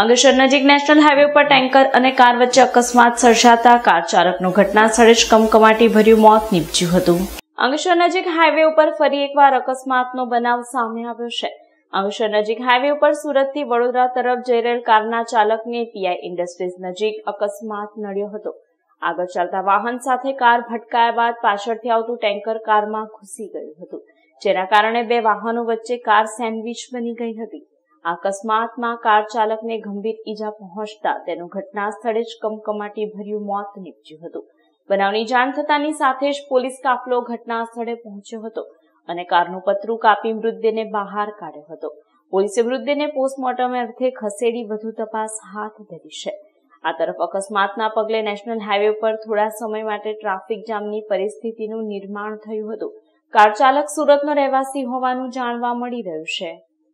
અંગેશ્વર નજીક national highway પર tanker અને કાર વચ્ચે અકસ્માત સર્જાતા કાર ચાલકનું ઘટના સ્થળે જ કમકમાટી ભર્યું મોત નીપજ્યું હતું અંગેશ્વર નજીક હાઈવે ઉપર ફરી એકવાર અકસ્માતનો બનાવ સામે આવ્યો છે અંગેશ્વર નજીક હાઈવે ઉપર સુરતથી વડોદરા તરફ જઈ રહેલ કારના ચાલકને પીઆઈ ઇન્ડસ્ટ્રીઝ નજીક અકસ્માત નડ્યો હતો આગળ ચાલતા વાહન સાથે કાર ભટકાયા બાદ પાછળથી આવતું ટેન્કર કારમાં ઘૂસી ગયું હતું જેના કારણે બે વાહનો વચ્ચે કાર સેન્ડવિચ બની ગઈ હતી અકસ્માતમાં કાર ચાલકને ગંભીર ઈજા પહોંચતા તેનું ઘટના સ્થળે જ કમકમાટી ભર્યું મોત નીપજ્યું હતું બનાવની જાણ થતાની સાથે જ પોલીસ કાફલો ઘટના સ્થળે પહોંચ્યો હતો અને કારનું પતરું કાપી મૃતદેહને બહાર કાઢ્યો હતો પોલીસે મૃતદેહને પોસ્ટમોર્ટમ અર્થે ખસેડી વધુ તપાસ હાથ ધરી છે આ તરફ અકસ્માતના પગલે નેશનલ હાઈવે પર થોડા સમય માટે ટ્રાફિક જામની પરિસ્થિતિનું નિર્માણ થયું હતું કાર ચાલક સુરતનો રહેવાસી હોવાનું જાણવા મળી રહ્યું છે